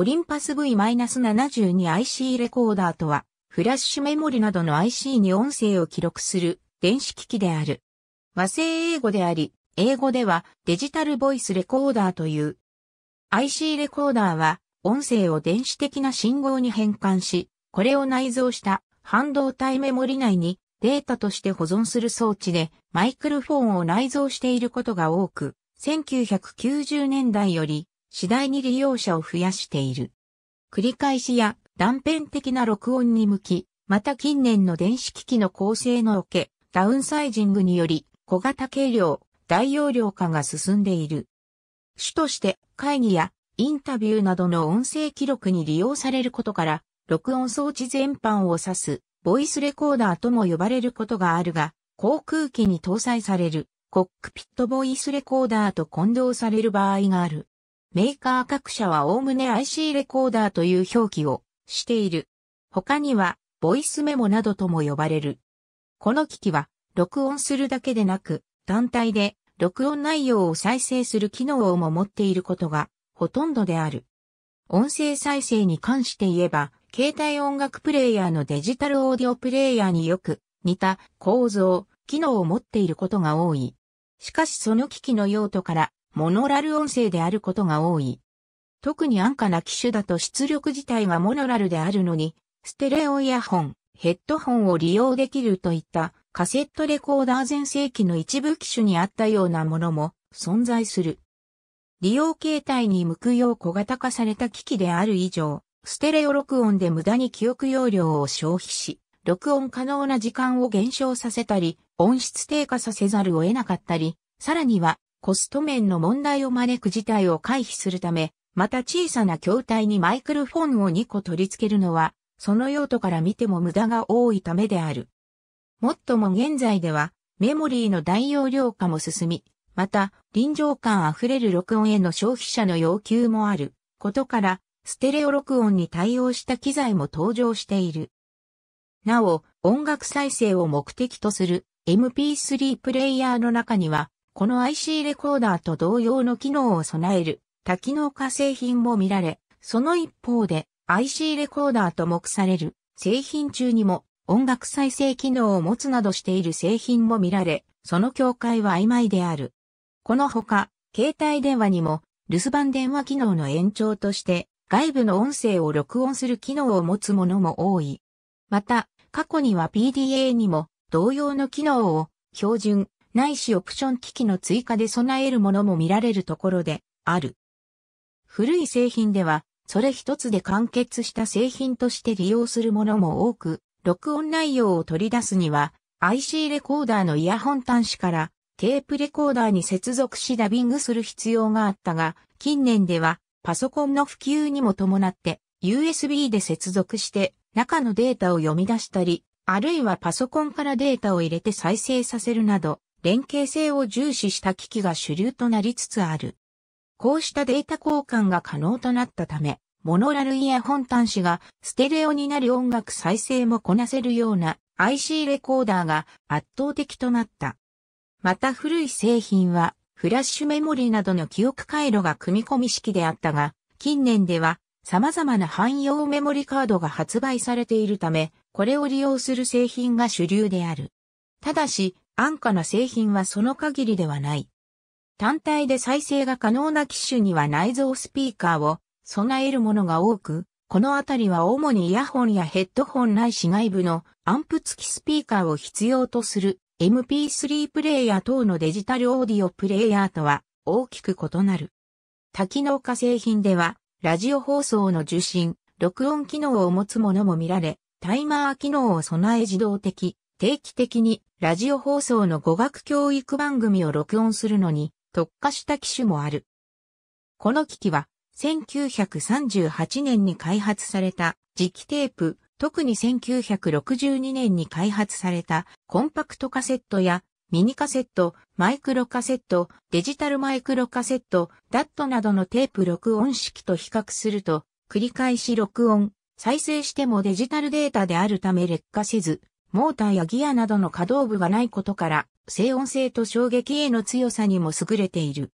オリンパス V-72IC レコーダーとは、フラッシュメモリなどの IC に音声を記録する電子機器である。和製英語であり、英語ではデジタルボイスレコーダーという。IC レコーダーは音声を電子的な信号に変換し、これを内蔵した半導体メモリ内にデータとして保存する装置でマイクロフォンを内蔵していることが多く、1990年代より次第に利用者を増やしている。繰り返しや断片的な録音に向き、また近年の電子機器の構成のおけ、ダウンサイジングにより小型軽量、大容量化が進んでいる。主として会議やインタビューなどの音声記録に利用されることから、録音装置全般を指す、ボイスレコーダーとも呼ばれることがあるが、航空機に搭載される、コックピットボイスレコーダーと混同される場合がある。メーカー各社は概ね IC レコーダーという表記をしている。他には、ボイスメモなどとも呼ばれる。この機器は、録音するだけでなく、単体で録音内容を再生する機能をも持っていることがほとんどである。音声再生に関して言えば、携帯音楽プレイヤーのデジタルオーディオプレイヤーによく似た構造、機能を持っていることが多い。しかしその機器の用途からモノラル音声であることが多い。特に安価な機種だと出力自体がモノラルであるのに、ステレオイヤホン、ヘッドホンを利用できるといったカセットレコーダー全盛期の一部機種にあったようなものも存在する。利用形態に向くよう小型化された機器である以上、ステレオ録音で無駄に記憶容量を消費し、録音可能な時間を減少させたり、音質低下させざるを得なかったり、さらにはコスト面の問題を招く事態を回避するため、また小さな筐体にマイクロフォンを2個取り付けるのは、その用途から見ても無駄が多いためである。もっとも現在では、メモリーの大容量化も進み、また、臨場感あふれる録音への消費者の要求もあることから、ステレオ録音に対応した機材も登場している。なお、音楽再生を目的とする MP3 プレイヤーの中には、この IC レコーダーと同様の機能を備える多機能化製品も見られ、その一方で IC レコーダーと目される製品中にも音楽再生機能を持つなどしている製品も見られ、その境界は曖昧である。このほか、携帯電話にも留守番電話機能の延長として外部の音声を録音する機能を持つものも多い。また、過去には PDA にも同様の機能を標準ないしオプション機器の追加で備えるものも見られるところである。古い製品では、それ一つで完結した製品として利用するものも多く、録音内容を取り出すには、IC レコーダーのイヤホン端子からテープレコーダーに接続しダビングする必要があったが、近年ではパソコンの普及にも伴って USB で接続して中のデータを読み出したり、あるいはパソコンからデータを入れて再生させるなど、連携性を重視した機器が主流となりつつある。こうしたデータ交換が可能となったため、モノラルイヤホン端子がステレオになる音楽再生もこなせるような IC レコーダーが圧倒的となった。また古い製品はフラッシュメモリなどの記憶回路が組み込み式であったが、近年では様々な汎用メモリカードが発売されているため、これを利用する製品が主流である。ただし、安価な製品はその限りではない。単体で再生が可能な機種には内蔵スピーカーを備えるものが多く、このあたりは主にイヤホンやヘッドホンないし外部のアンプ付きスピーカーを必要とする MP3 プレイヤー等のデジタルオーディオプレイヤーとは大きく異なる。多機能化製品では、ラジオ放送の受信、録音機能を持つものも見られ、タイマー機能を備え自動的、定期的にラジオ放送の語学教育番組を録音するのに特化した機種もある。この機器は1938年に開発された磁気テープ、特に1962年に開発されたコンパクトカセットやミニカセット、マイクロカセット、デジタルマイクロカセット、ダットなどのテープ録音式と比較すると繰り返し録音、再生してもデジタルデータであるため劣化せず、モーターやギアなどの可動部がないことから、静音性と衝撃への強さにも優れている。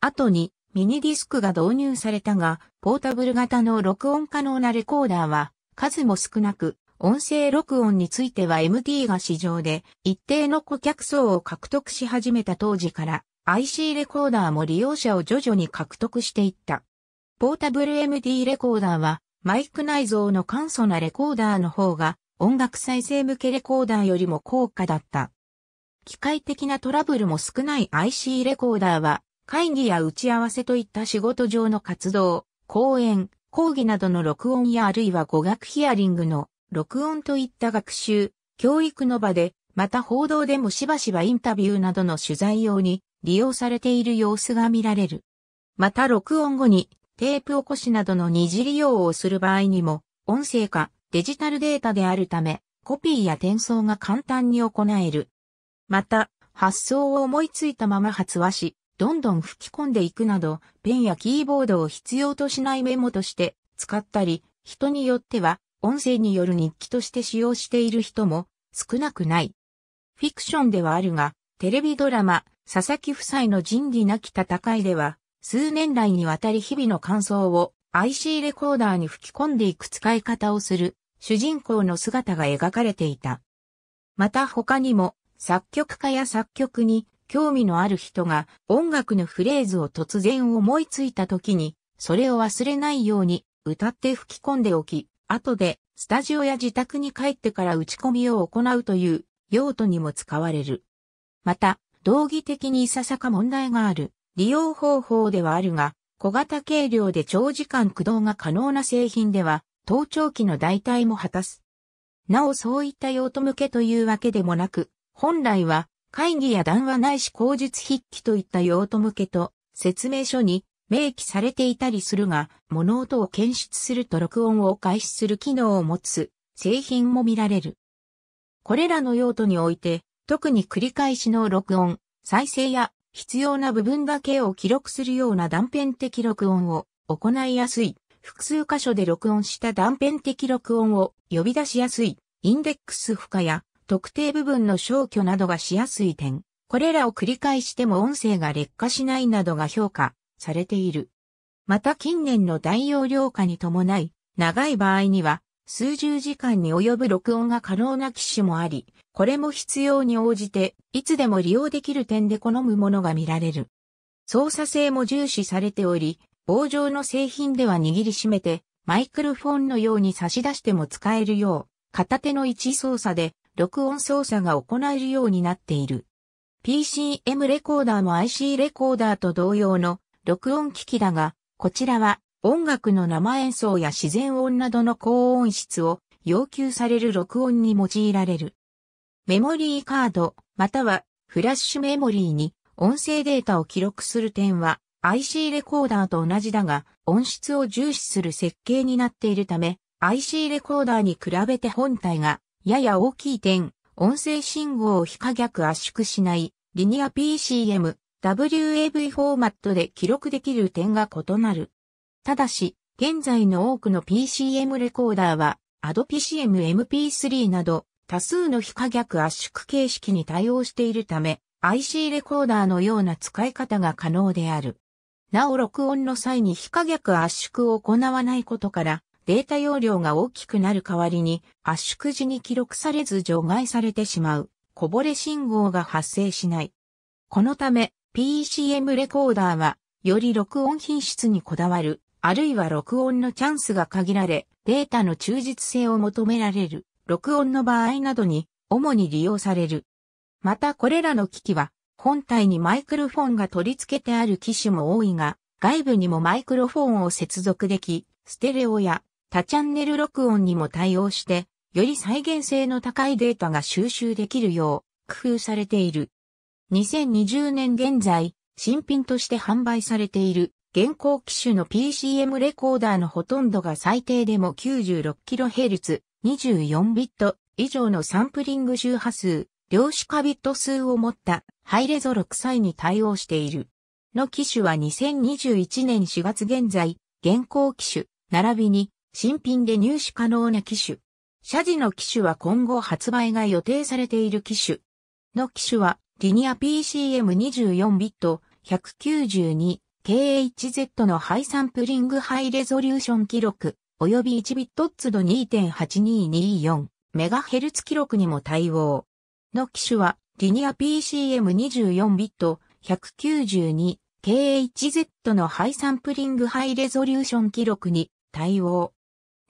後に、ミニディスクが導入されたが、ポータブル型の録音可能なレコーダーは、数も少なく、音声録音については MD が市場で、一定の顧客層を獲得し始めた当時から、IC レコーダーも利用者を徐々に獲得していった。ポータブル MD レコーダーは、マイク内蔵の簡素なレコーダーの方が音楽再生向けレコーダーよりも高価だった。機械的なトラブルも少ない IC レコーダーは、会議や打ち合わせといった仕事上の活動、講演、講義などの録音やあるいは語学ヒアリングの録音といった学習、教育の場で、また報道でもしばしばインタビューなどの取材用に利用されている様子が見られる。また録音後にテープ起こしなどの二次利用をする場合にも、音声化、デジタルデータであるため、コピーや転送が簡単に行える。また、発想を思いついたまま発話し、どんどん吹き込んでいくなど、ペンやキーボードを必要としないメモとして使ったり、人によっては音声による日記として使用している人も少なくない。フィクションではあるが、テレビドラマ、佐々木夫妻の仁義なき戦いでは、数年来にわたり日々の感想を IC レコーダーに吹き込んでいく使い方をする主人公の姿が描かれていた。また他にも、作曲家や作曲に興味のある人が音楽のフレーズを突然思いついた時に、それを忘れないように歌って吹き込んでおき、後でスタジオや自宅に帰ってから打ち込みを行うという用途にも使われる。また、道義的にいささか問題がある利用方法ではあるが、小型軽量で長時間駆動が可能な製品では、盗聴器の代替も果たす。なおそういった用途向けというわけでもなく、本来は会議や談話ないし口述筆記といった用途向けと説明書に明記されていたりするが、物音を検出すると録音を開始する機能を持つ製品も見られる。これらの用途において、特に繰り返しの録音、再生や必要な部分だけを記録するような断片的録音を行いやすい複数箇所で録音した断片的録音を呼び出しやすい、インデックス負荷や特定部分の消去などがしやすい点、これらを繰り返しても音声が劣化しないなどが評価されている。また近年の大容量化に伴い、長い場合には数十時間に及ぶ録音が可能な機種もあり、これも必要に応じていつでも利用できる点で好むものが見られる。操作性も重視されており、棒状の製品では握りしめて、マイクロフォンのように差し出しても使えるよう、片手の位置操作で録音操作が行えるようになっている。PCM レコーダーも IC レコーダーと同様の録音機器だが、こちらは音楽の生演奏や自然音などの高音質を要求される録音に用いられる。メモリーカード、またはフラッシュメモリーに音声データを記録する点は IC レコーダーと同じだが、音質を重視する設計になっているため、IC レコーダーに比べて本体がやや大きい点、音声信号を非可逆圧縮しないリニア PCM、WAV フォーマットで記録できる点が異なる。ただし、現在の多くの PCM レコーダーは、ADPCM MP3 など多数の非可逆圧縮形式に対応しているため、IC レコーダーのような使い方が可能である。なお録音の際に非可逆圧縮を行わないことから、データ容量が大きくなる代わりに圧縮時に記録されず除外されてしまう、こぼれ信号が発生しない。このため、PCM レコーダーは、より録音品質にこだわる、あるいは録音のチャンスが限られ、データの忠実性を求められる、録音の場合などに、主に利用される。またこれらの機器は、本体にマイクロフォンが取り付けてある機種も多いが、外部にもマイクロフォンを接続でき、ステレオや多チャンネル録音にも対応して、より再現性の高いデータが収集できるよう工夫されている。2020年現在、新品として販売されている現行機種の PCM レコーダーのほとんどが最低でも 96kHz、24ビット以上のサンプリング周波数、量子化ビット数を持ったハイレゾ6歳に対応している。の機種は2021年4月現在、現行機種、並びに新品で入手可能な機種。社時の機種は今後発売が予定されている機種。の機種は、リニア PCM24 ビット 192KHZ のハイサンプリングハイレゾリューション記録、及び1ビットッツ度 2.8224MHz 記録にも対応。の機種は、リニア PCM24 ビット 192KHZ のハイサンプリングハイレゾリューション記録に対応。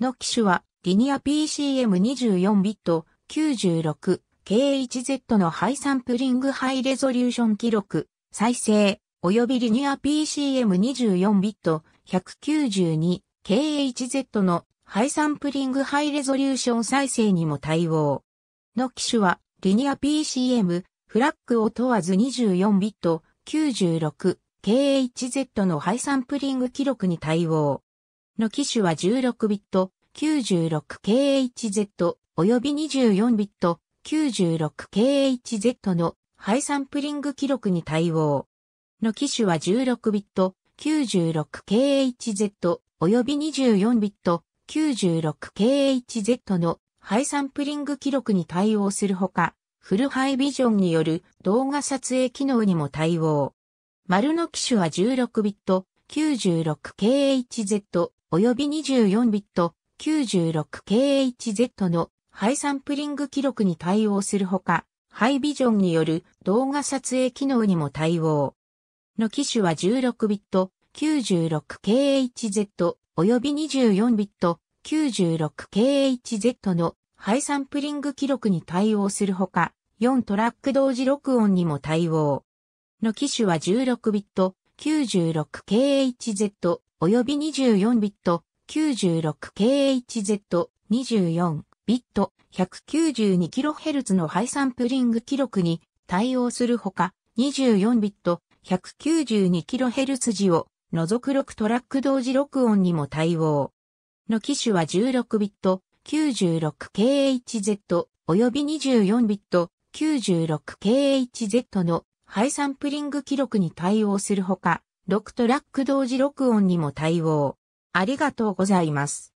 の機種は、リニア PCM24 ビット 96KHZ のハイサンプリングハイレゾリューション記録、再生、及びリニア PCM24 ビット 192KHZ のハイサンプリングハイレゾリューション再生にも対応。の機種はリニア PCM、フラッグを問わず24ビット 96KHZ のハイサンプリング記録に対応。の機種は16ビット 96KHZ 及び24ビット 96KHZ のハイサンプリング記録に対応。の機種は16ビット 96KHZ 及び24ビット 96KHZ のハイサンプリング記録に対応するほか、フルハイビジョンによる動画撮影機能にも対応。丸の機種は16ビット、96KHZ 及び24ビット、96KHZ のハイサンプリング記録に対応するほか、ハイビジョンによる動画撮影機能にも対応。の機種は16ビット、96KHZ 及び24ビット、96KHZ のハイサンプリング記録に対応するほか、4トラック同時録音にも対応。の機種は16ビット、96KHZ、及び24ビット、96KHZ、24ビット、192kHz のハイサンプリング記録に対応するほか、24ビット、192kHz 時を除く6トラック同時録音にも対応。の機種は 16bit、96KHZ 及び 24bit、96KHZ のハイサンプリング記録に対応するほか、6トラック同時録音にも対応。ありがとうございます。